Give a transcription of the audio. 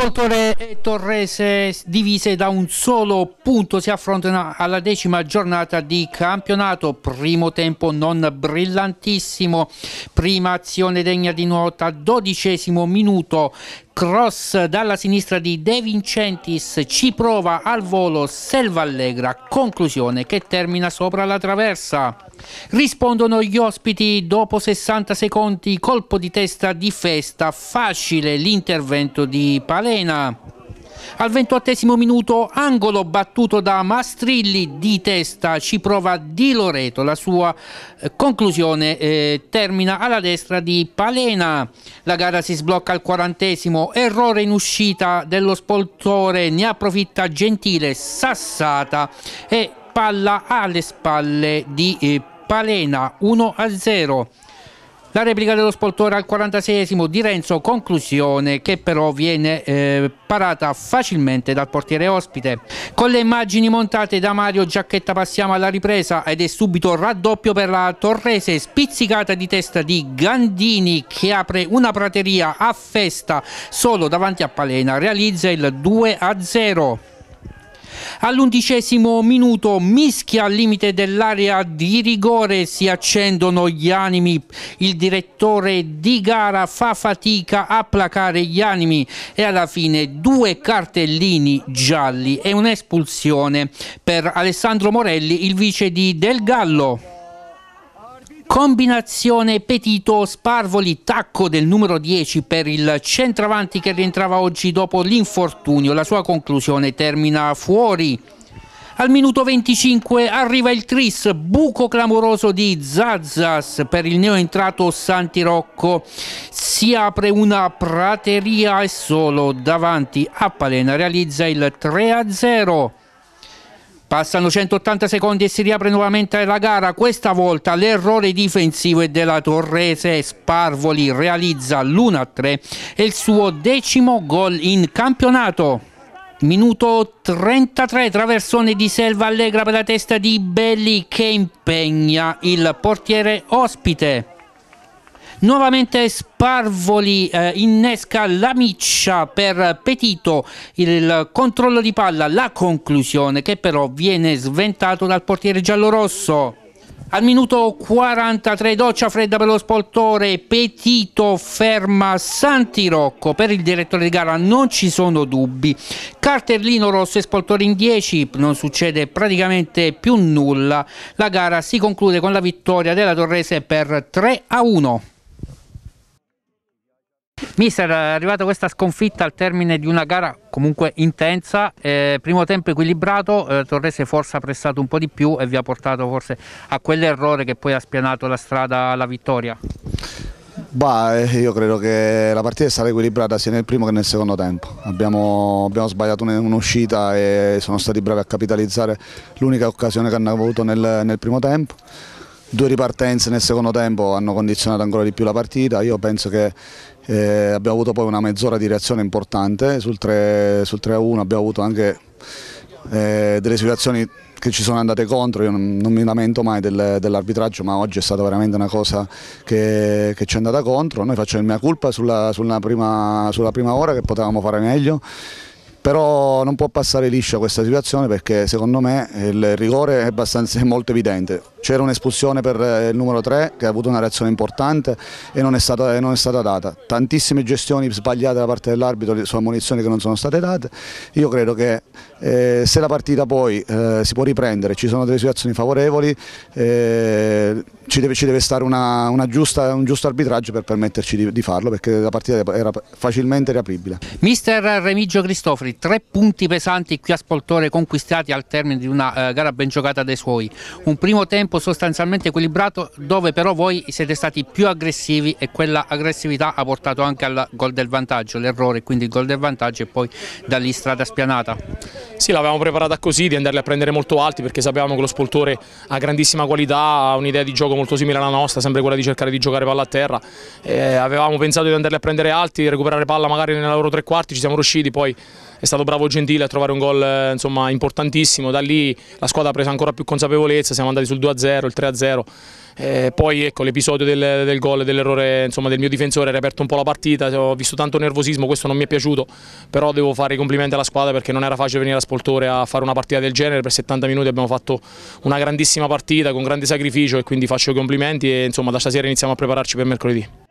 Poltore e Torrese divise da un solo punto si affrontano alla decima giornata di campionato, primo tempo non brillantissimo, prima azione degna di nota, dodicesimo minuto cross dalla sinistra di De Vincentis ci prova al volo Selvallegra, conclusione che termina sopra la traversa. Rispondono gli ospiti dopo 60 secondi, colpo di testa di festa, facile l'intervento di Palena. Al ventottesimo minuto angolo battuto da Mastrilli di testa ci prova Di Loreto, la sua eh, conclusione eh, termina alla destra di Palena. La gara si sblocca al quarantesimo, errore in uscita dello spoltore, ne approfitta Gentile, sassata e palla alle spalle di eh, Palena 1 a 0. La replica dello spoltore al 46esimo di Renzo, conclusione che però viene eh, parata facilmente dal portiere ospite. Con le immagini montate da Mario Giacchetta passiamo alla ripresa ed è subito raddoppio per la Torrese, spizzicata di testa di Gandini che apre una prateria a festa solo davanti a Palena, realizza il 2-0. All'undicesimo minuto mischia al limite dell'area di rigore, si accendono gli animi, il direttore di gara fa fatica a placare gli animi e alla fine due cartellini gialli e un'espulsione per Alessandro Morelli, il vice di Del Gallo combinazione Petito Sparvoli tacco del numero 10 per il centravanti che rientrava oggi dopo l'infortunio. La sua conclusione termina fuori. Al minuto 25 arriva il tris, buco clamoroso di Zazas per il neoentrato Santi Rocco. Si apre una prateria e solo davanti a Palena realizza il 3-0. Passano 180 secondi e si riapre nuovamente la gara, questa volta l'errore difensivo è della Torrese, Sparvoli realizza l'1-3 e il suo decimo gol in campionato. Minuto 33, traversone di Selva Allegra per la testa di Belli che impegna il portiere ospite. Nuovamente Sparvoli eh, innesca la miccia per Petito, il controllo di palla, la conclusione che però viene sventato dal portiere giallorosso. Al minuto 43 doccia fredda per lo spoltore, Petito ferma Santirocco, per il direttore di gara non ci sono dubbi, cartellino rosso e spoltore in 10, non succede praticamente più nulla, la gara si conclude con la vittoria della Torrese per 3 a 1. Mister, è arrivata questa sconfitta al termine di una gara comunque intensa, eh, primo tempo equilibrato, eh, Torrese forse ha prestato un po' di più e vi ha portato forse a quell'errore che poi ha spianato la strada alla vittoria. Bah, eh, io credo che la partita è stata equilibrata sia nel primo che nel secondo tempo. Abbiamo, abbiamo sbagliato un'uscita e sono stati bravi a capitalizzare l'unica occasione che hanno avuto nel, nel primo tempo due ripartenze nel secondo tempo hanno condizionato ancora di più la partita. Io penso che eh, abbiamo avuto poi una mezz'ora di reazione importante sul 3-1, abbiamo avuto anche eh, delle situazioni che ci sono andate contro, io non, non mi lamento mai del, dell'arbitraggio ma oggi è stata veramente una cosa che, che ci è andata contro, noi facciamo il mia colpa sulla, sulla, prima, sulla prima ora che potevamo fare meglio però non può passare liscia questa situazione perché secondo me il rigore è, abbastanza, molto evidente. C'era un'espulsione per eh, il numero 3 che ha avuto una reazione importante e non è stata, non è stata data. Tantissime gestioni sbagliate da parte dell'arbitro su ammonizioni che non sono state date. Io credo che eh, se la partita poi eh, si può riprendere, ci sono delle situazioni favorevoli, eh, ci, deve, ci, deve, stare una, una giusta, un giusto arbitraggio per permetterci di, di, farlo perché la partita era facilmente riapribile. Mister Remigio Cristofori, tre punti pesanti qui a Spoltore conquistati al termine di una eh, gara ben giocata dei suoi, un primo tempo sostanzialmente equilibrato dove però voi siete stati più aggressivi e quella aggressività ha portato anche al gol del vantaggio, l'errore quindi il gol del vantaggio e poi da lì strada spianata. Sì, l'avevamo preparata così, di andarli a prendere molto alti perché sapevamo che lo spoltore ha grandissima qualità, ha un'idea di gioco molto simile alla nostra, sempre quella di cercare di giocare palla a terra. Eh, avevamo pensato di andarli a prendere alti, recuperare palla magari nella loro tre quarti, ci siamo riusciti, poi è stato bravo Gentile a trovare un gol eh, importantissimo, da lì la squadra ha preso ancora più consapevolezza, siamo andati sul 2-0, il 3-0. Eh, poi ecco, l'episodio del, del gol, dell'errore del mio difensore ha riaperto un po' la partita, ho visto tanto nervosismo, questo non mi è piaciuto, però devo fare i complimenti alla squadra perché non era facile venire a Spoltore a fare una partita del genere, per 70 minuti abbiamo fatto una grandissima partita con grande sacrificio e quindi faccio i complimenti e insomma da stasera iniziamo a prepararci per mercoledì.